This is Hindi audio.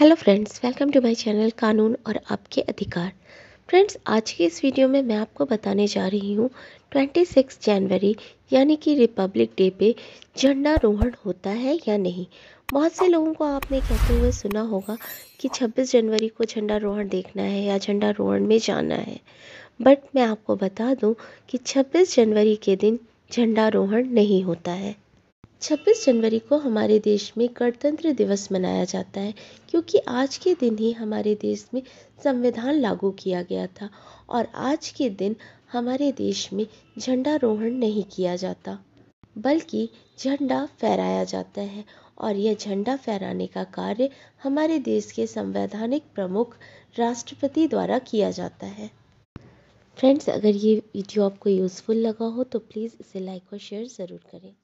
hello friends welcome to my channel कानून और आपके अधिकार फ्रेंड्स आज की इस वीडियो में मैं आपको बताने जा रही हूँ 26 जनवरी यानी कि रिपब्लिक डे पे झंडारोहण होता है या नहीं बहुत से लोगों को आपने कहते हुए सुना होगा कि 26 जनवरी को झंडा रोहण देखना है या झंडा रोहण में जाना है बट मैं आपको बता दूँ कि छब्बीस जनवरी के दिन झंडारोहण नहीं होता है छब्बीस जनवरी को हमारे देश में गणतंत्र दिवस मनाया जाता है क्योंकि आज के दिन ही हमारे देश में संविधान लागू किया गया था और आज के दिन हमारे देश में झंडारोहण नहीं किया जाता बल्कि झंडा फहराया जाता है और यह झंडा फहराने का कार्य हमारे देश के संवैधानिक प्रमुख राष्ट्रपति द्वारा किया जाता है फ्रेंड्स अगर ये वीडियो आपको यूज़फुल लगा हो तो प्लीज़ इसे लाइक और शेयर ज़रूर करें